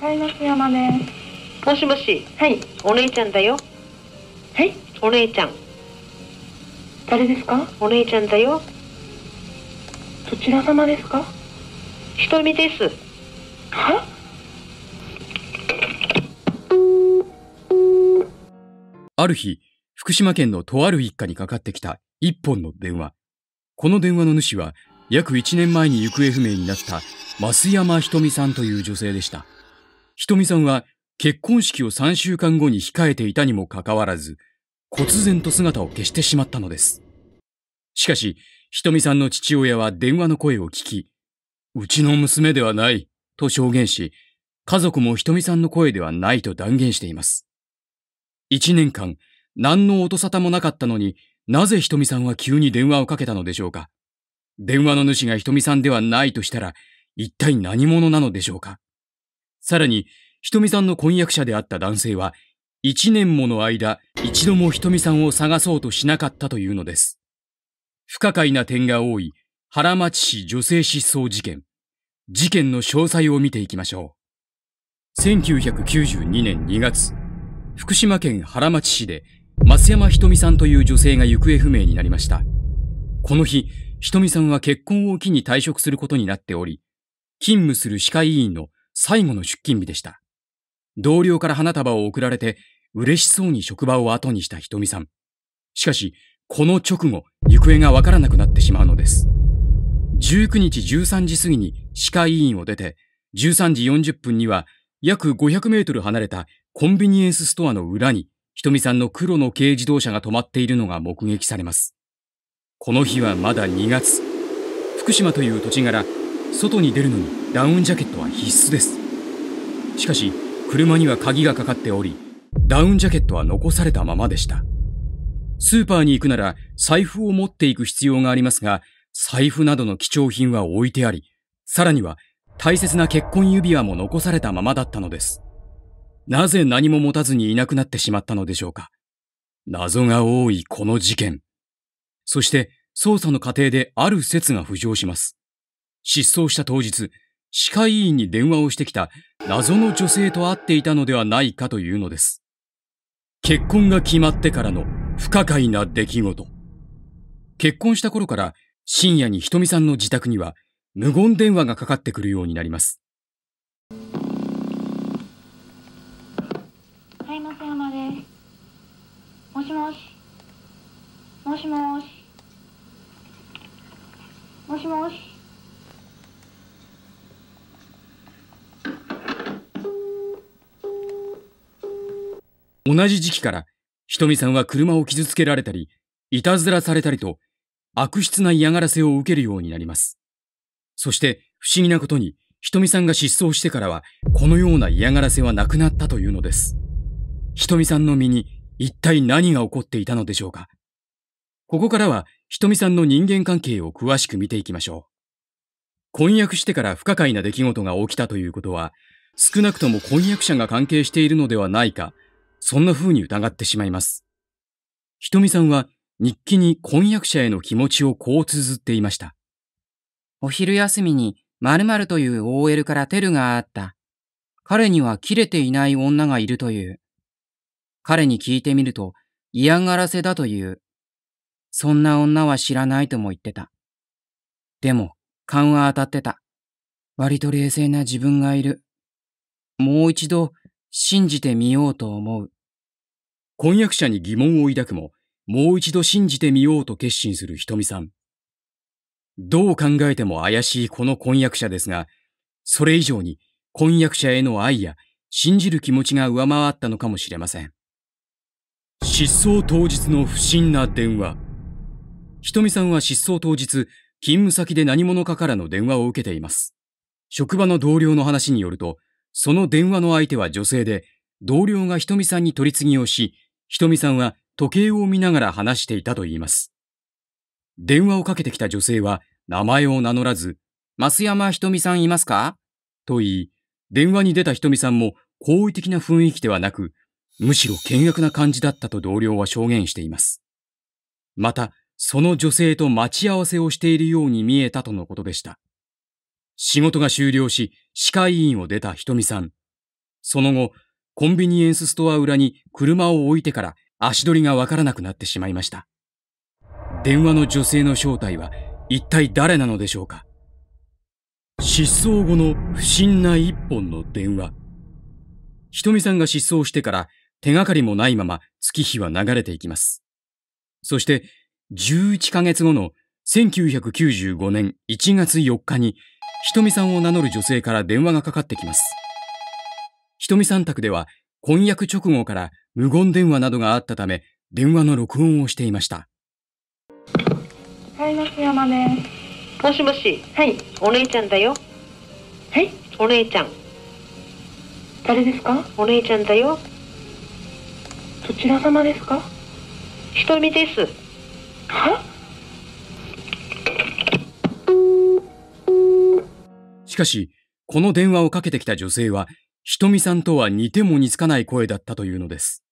はい、夏山です。もしもし。はい。お姉ちゃんだよ。はい。お姉ちゃん。誰ですかお姉ちゃんだよ。どちら様ですかひとみです。はある日、福島県のとある一家にかかってきた一本の電話。この電話の主は、約1年前に行方不明になった増山ひとみさんという女性でした。ひとみさんは結婚式を3週間後に控えていたにもかかわらず、忽然と姿を消してしまったのです。しかし、ひとみさんの父親は電話の声を聞き、うちの娘ではない、と証言し、家族もひとみさんの声ではないと断言しています。一年間、何の音沙汰もなかったのに、なぜひとみさんは急に電話をかけたのでしょうか電話の主がひとみさんではないとしたら、一体何者なのでしょうかさらに、ひとみさんの婚約者であった男性は、一年もの間、一度もひとみさんを探そうとしなかったというのです。不可解な点が多い、原町市女性失踪事件。事件の詳細を見ていきましょう。1992年2月、福島県原町市で、松山ひとみさんという女性が行方不明になりました。この日、ひとみさんは結婚を機に退職することになっており、勤務する歯科医院の最後の出勤日でした。同僚から花束を贈られて、嬉しそうに職場を後にしたひとみさん。しかし、この直後、行方がわからなくなってしまうのです。19日13時過ぎに歯科医院を出て、13時40分には約500メートル離れたコンビニエンスストアの裏に、ひとみさんの黒の軽自動車が止まっているのが目撃されます。この日はまだ2月。福島という土地柄、外に出るのにダウンジャケットは必須です。しかし、車には鍵がかかっており、ダウンジャケットは残されたままでした。スーパーに行くなら財布を持っていく必要がありますが、財布などの貴重品は置いてあり、さらには大切な結婚指輪も残されたままだったのです。なぜ何も持たずにいなくなってしまったのでしょうか。謎が多いこの事件。そして捜査の過程である説が浮上します。失踪した当日、歯科医院に電話をしてきた謎の女性と会っていたのではないかというのです。結婚が決まってからの不可解な出来事。結婚した頃から深夜にひとみさんの自宅には無言電話がかかってくるようになります。はい松山です。もしもし。もしもし。もしもし。同じ時期から、ひとみさんは車を傷つけられたり、いたずらされたりと、悪質な嫌がらせを受けるようになります。そして、不思議なことに、ひとみさんが失踪してからは、このような嫌がらせはなくなったというのです。ひとみさんの身に一体何が起こっていたのでしょうか。ここからは、ひとみさんの人間関係を詳しく見ていきましょう。婚約してから不可解な出来事が起きたということは、少なくとも婚約者が関係しているのではないかそんな風に疑ってしまいます。ひとみさんは日記に婚約者への気持ちをこう綴っていました。お昼休みに〇〇という OL からテルがあった。彼には切れていない女がいるという。彼に聞いてみると嫌がらせだという。そんな女は知らないとも言ってた。でも、勘は当たってた。割と冷静な自分がいる。もう一度信じてみようと思う。婚約者に疑問を抱くも、もう一度信じてみようと決心するひとみさん。どう考えても怪しいこの婚約者ですが、それ以上に婚約者への愛や信じる気持ちが上回ったのかもしれません。失踪当日の不審な電話。ひとみさんは失踪当日、勤務先で何者かからの電話を受けています。職場の同僚の話によると、その電話の相手は女性で、同僚がひとみさんに取り次ぎをし、ひとみさんは時計を見ながら話していたと言います。電話をかけてきた女性は名前を名乗らず、増山ひとみさんいますかと言い、電話に出たひとみさんも好意的な雰囲気ではなく、むしろ険悪な感じだったと同僚は証言しています。また、その女性と待ち合わせをしているように見えたとのことでした。仕事が終了し、歯科医院を出たひとみさん。その後、コンビニエンスストア裏に車を置いてから足取りがわからなくなってしまいました。電話の女性の正体は一体誰なのでしょうか失踪後の不審な一本の電話。ひとみさんが失踪してから手がかりもないまま月日は流れていきます。そして11ヶ月後の1995年1月4日にひとみさんを名乗る女性から電話がかかってきます。ひとみさん宅では、婚約直後から無言電話などがあったため、電話の録音をしていました。はい、松山です。もしもし。はい。お姉ちゃんだよ。はい。お姉ちゃん。誰ですかお姉ちゃんだよ。どちら様ですかひとみです。はかし、この電話をかけてきた女性は、ひとみさんとは似ても似つかない声だったというのです。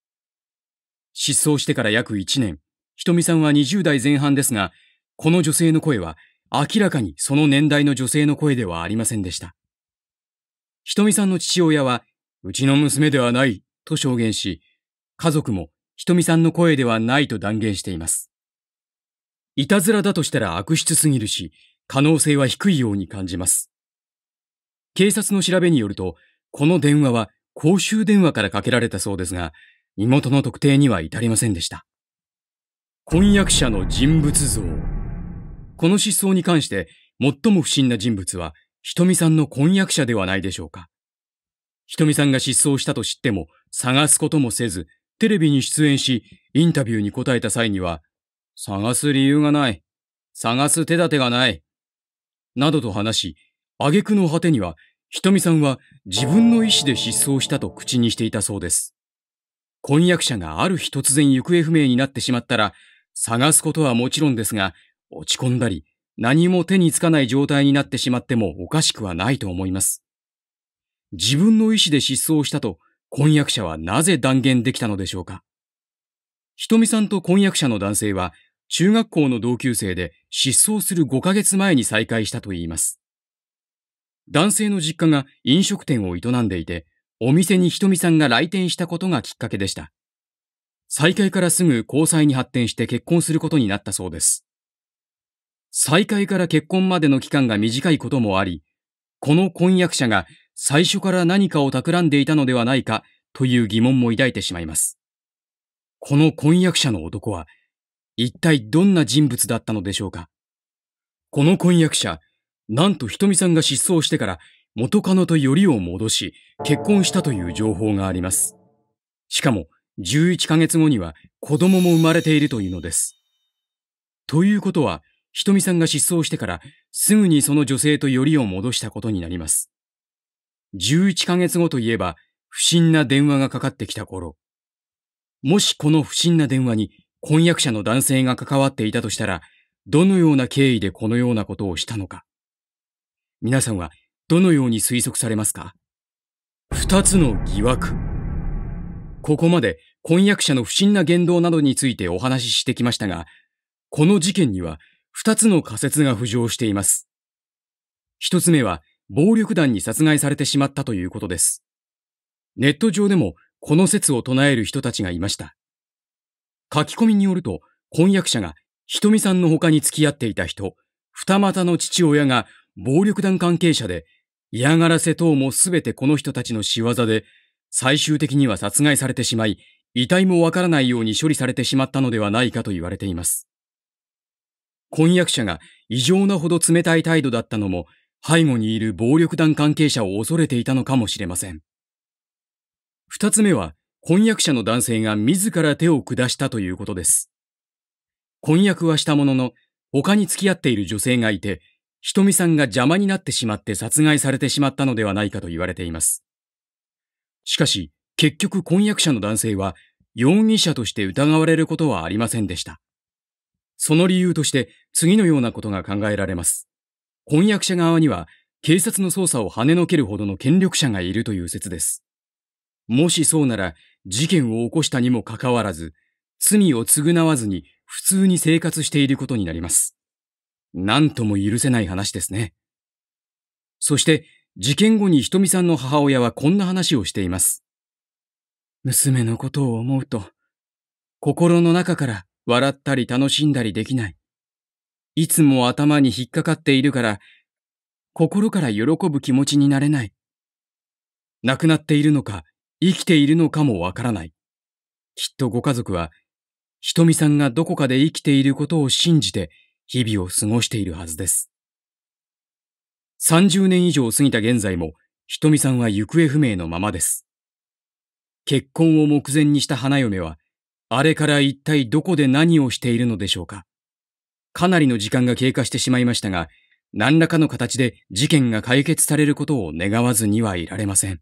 失踪してから約1年、ひとみさんは20代前半ですが、この女性の声は明らかにその年代の女性の声ではありませんでした。ひとみさんの父親は、うちの娘ではないと証言し、家族もひとみさんの声ではないと断言しています。いたずらだとしたら悪質すぎるし、可能性は低いように感じます。警察の調べによると、この電話は公衆電話からかけられたそうですが、身元の特定には至りませんでした。婚約者の人物像。この失踪に関して、最も不審な人物は、ひとみさんの婚約者ではないでしょうか。ひとみさんが失踪したと知っても、探すこともせず、テレビに出演し、インタビューに答えた際には、探す理由がない。探す手立てがない。などと話し、挙句の果てには、ひとみさんは自分の意思で失踪したと口にしていたそうです。婚約者がある日突然行方不明になってしまったら、探すことはもちろんですが、落ち込んだり、何も手につかない状態になってしまってもおかしくはないと思います。自分の意思で失踪したと婚約者はなぜ断言できたのでしょうかひとみさんと婚約者の男性は中学校の同級生で失踪する5ヶ月前に再会したといいます。男性の実家が飲食店を営んでいて、お店にひとみさんが来店したことがきっかけでした。再会からすぐ交際に発展して結婚することになったそうです。再会から結婚までの期間が短いこともあり、この婚約者が最初から何かを企んでいたのではないかという疑問も抱いてしまいます。この婚約者の男は一体どんな人物だったのでしょうかこの婚約者、なんとひとみさんが失踪してから元カノとよりを戻し、結婚したという情報があります。しかも、11ヶ月後には子供も生まれているというのです。ということは、ひとみさんが失踪してからすぐにその女性とよりを戻したことになります。11ヶ月後といえば、不審な電話がかかってきた頃。もしこの不審な電話に婚約者の男性が関わっていたとしたら、どのような経緯でこのようなことをしたのか。皆さんはどのように推測されますか二つの疑惑。ここまで婚約者の不審な言動などについてお話ししてきましたが、この事件には二つの仮説が浮上しています。一つ目は暴力団に殺害されてしまったということです。ネット上でもこの説を唱える人たちがいました。書き込みによると、婚約者がひとみさんの他に付き合っていた人、二股の父親が暴力団関係者で、嫌がらせ等もすべてこの人たちの仕業で、最終的には殺害されてしまい、遺体もわからないように処理されてしまったのではないかと言われています。婚約者が異常なほど冷たい態度だったのも、背後にいる暴力団関係者を恐れていたのかもしれません。二つ目は、婚約者の男性が自ら手を下したということです。婚約はしたものの、他に付き合っている女性がいて、ひとみさんが邪魔になってしまって殺害されてしまったのではないかと言われています。しかし、結局婚約者の男性は容疑者として疑われることはありませんでした。その理由として次のようなことが考えられます。婚約者側には警察の捜査を跳ねのけるほどの権力者がいるという説です。もしそうなら事件を起こしたにもかかわらず、罪を償わずに普通に生活していることになります。何とも許せない話ですね。そして、事件後にひとみさんの母親はこんな話をしています。娘のことを思うと、心の中から笑ったり楽しんだりできない。いつも頭に引っかかっているから、心から喜ぶ気持ちになれない。亡くなっているのか、生きているのかもわからない。きっとご家族は、ひとみさんがどこかで生きていることを信じて、日々を過ごしているはずです。30年以上過ぎた現在も、ひとみさんは行方不明のままです。結婚を目前にした花嫁は、あれから一体どこで何をしているのでしょうか。かなりの時間が経過してしまいましたが、何らかの形で事件が解決されることを願わずにはいられません。